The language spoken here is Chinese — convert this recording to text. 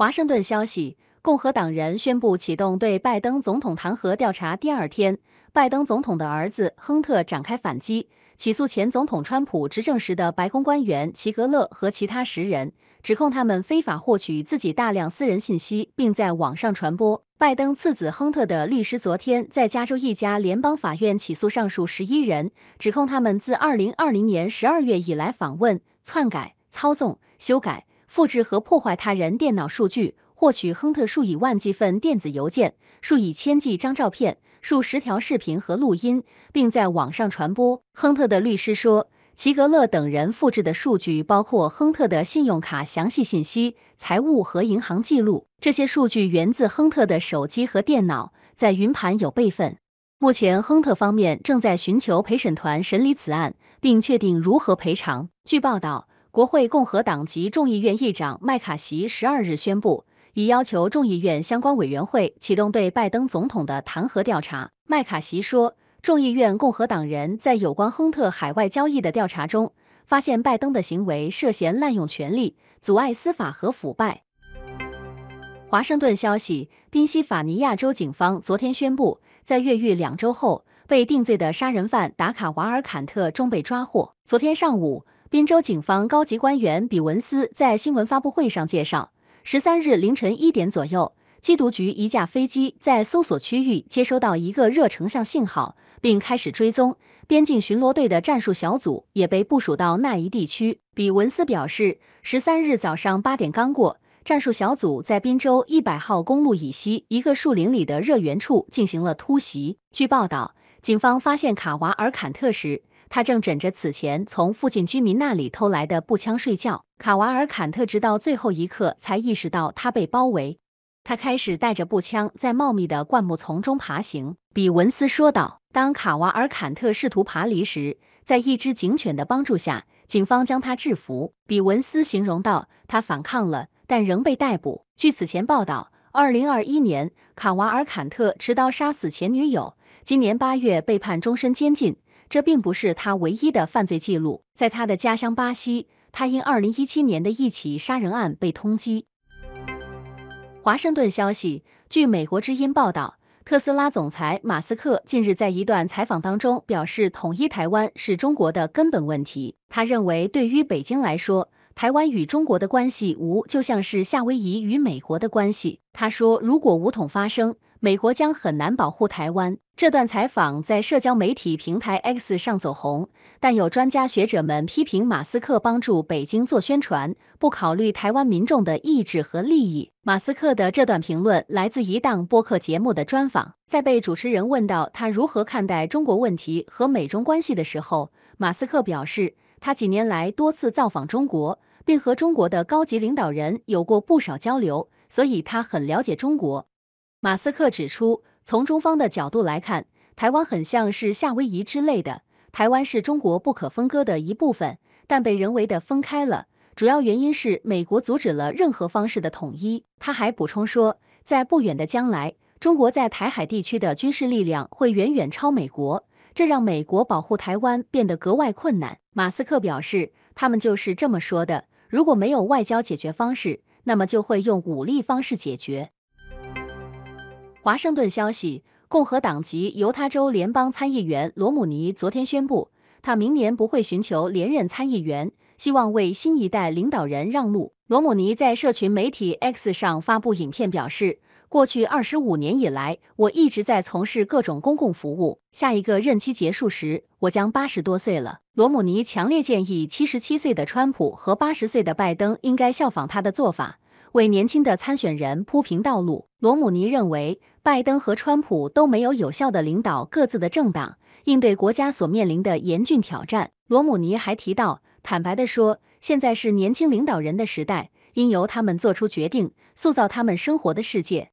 华盛顿消息：共和党人宣布启动对拜登总统弹劾调查。第二天，拜登总统的儿子亨特展开反击，起诉前总统川普执政时的白宫官员齐格勒和其他十人，指控他们非法获取自己大量私人信息，并在网上传播。拜登次子亨特的律师昨天在加州一家联邦法院起诉上述十一人，指控他们自2020年12月以来访问、篡改、操纵、修改。复制和破坏他人电脑数据，获取亨特数以万计份电子邮件、数以千计张照片、数十条视频和录音，并在网上传播。亨特的律师说，齐格勒等人复制的数据包括亨特的信用卡详细信息、财务和银行记录。这些数据源自亨特的手机和电脑，在云盘有备份。目前，亨特方面正在寻求陪审团审理此案，并确定如何赔偿。据报道。国会共和党籍众议院议长麦卡锡十二日宣布，已要求众议院相关委员会启动对拜登总统的弹劾调查。麦卡锡说，众议院共和党人在有关亨特海外交易的调查中，发现拜登的行为涉嫌滥用权力、阻碍司法和腐败。华盛顿消息：宾夕法尼亚州警方昨天宣布，在越狱两周后被定罪的杀人犯达卡瓦尔坎特终被抓获。昨天上午。滨州警方高级官员比文斯在新闻发布会上介绍，十三日凌晨一点左右，缉毒局一架飞机在搜索区域接收到一个热成像信号，并开始追踪。边境巡逻队的战术小组也被部署到那一地区。比文斯表示，十三日早上八点刚过，战术小组在滨州一百号公路以西一个树林里的热源处进行了突袭。据报道，警方发现卡瓦尔坎特时。他正枕着此前从附近居民那里偷来的步枪睡觉。卡瓦尔坎特直到最后一刻才意识到他被包围。他开始带着步枪在茂密的灌木丛中爬行。比文斯说道：“当卡瓦尔坎特试图爬离时，在一只警犬的帮助下，警方将他制服。”比文斯形容道：“他反抗了，但仍被逮捕。”据此前报道，二零二一年，卡瓦尔坎特持刀杀死前女友，今年八月被判终身监禁。这并不是他唯一的犯罪记录。在他的家乡巴西，他因2017年的一起杀人案被通缉。华盛顿消息：据美国之音报道，特斯拉总裁马斯克近日在一段采访当中表示，统一台湾是中国的根本问题。他认为，对于北京来说，台湾与中国的关系无就像是夏威夷与美国的关系。他说，如果武统发生，美国将很难保护台湾。这段采访在社交媒体平台 X 上走红，但有专家学者们批评马斯克帮助北京做宣传，不考虑台湾民众的意志和利益。马斯克的这段评论来自一档播客节目的专访，在被主持人问到他如何看待中国问题和美中关系的时候，马斯克表示，他几年来多次造访中国，并和中国的高级领导人有过不少交流，所以他很了解中国。马斯克指出，从中方的角度来看，台湾很像是夏威夷之类的。台湾是中国不可分割的一部分，但被人为的分开了。主要原因是美国阻止了任何方式的统一。他还补充说，在不远的将来，中国在台海地区的军事力量会远远超美国，这让美国保护台湾变得格外困难。马斯克表示，他们就是这么说的。如果没有外交解决方式，那么就会用武力方式解决。华盛顿消息：共和党籍犹他州联邦参议员罗姆尼昨天宣布，他明年不会寻求连任参议员，希望为新一代领导人让路。罗姆尼在社群媒体 X 上发布影片表示：“过去二十五年以来，我一直在从事各种公共服务。下一个任期结束时，我将八十多岁了。”罗姆尼强烈建议七十七岁的川普和八十岁的拜登应该效仿他的做法，为年轻的参选人铺平道路。罗姆尼认为，拜登和川普都没有有效的领导各自的政党应对国家所面临的严峻挑战。罗姆尼还提到，坦白地说，现在是年轻领导人的时代，应由他们做出决定，塑造他们生活的世界。